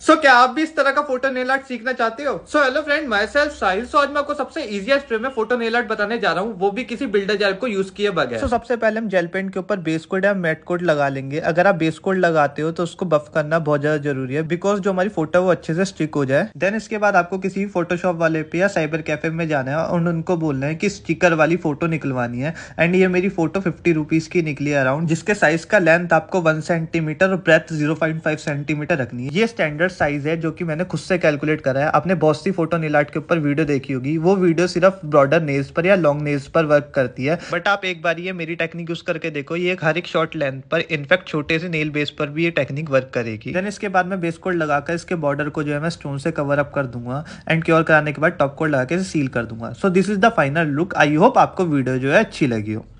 सो so, क्या आप भी इस तरह का फोटो नेल आर्ट सीखना चाहते हो so hello friend myself Sahil so आज मैं आपको सबसे इजीएस्ट वे में फोटो नेल आर्ट बताने जा रहा हूँ वो भी किसी बिल्डर जेल को यूज किए बगैर सो so, सबसे पहले हम जेल पेंट के ऊपर बेस कोड या मेट कोड लगा लेंगे अगर आप बेस कोड लगाते हो तो उसको बफ करना बहुत ज्यादा जरूरी है बिकॉज जो हमारी फोटो वो अच्छे से स्टिक हो जाए देन इसके बाद आपको किसी भी फोटोशॉप वाले पे या साइबर कैफे में जाना है और उनको बोलना है की स्टिकर वाली फोटो निकलवानी है एंड ये मेरी फोटो फिफ्टी रुपीज की निकली अराउंड जिसके साइज का लेंथ आपको वन सेंटीमीटर और ब्रेथ जीरो सेंटीमीटर रखनी है ये स्टैंडर्ड ऑर्डर साइज़ है जो कि मैंने खुद से कैलकुलेट करा है आपने बहुत सी फोटो नीलाट के ऊपर वीडियो देखी होगी वो वीडियो सिर्फ ब्रॉडर नेल्स पर या लॉन्ग नेल्स पर वर्क करती है बट आप एक बार ये मेरी टेक्निक यूज़ करके देखो ये हर एक शॉर्ट लेंथ पर इनफेक्ट छोटे से नेल बेस पर भी ये टेक्निक वर्क करेगी देन इसके बाद में बेस कोड लगाकर इसके बॉर्डर को जो है मैं स्टोन से कवर अप कर दूंगा एंड क्योर कराने के बाद टॉप कोड लगा के सील कर दूंगा so this is the final look I hope आपको वीडियो जो है अच्छी लगी हो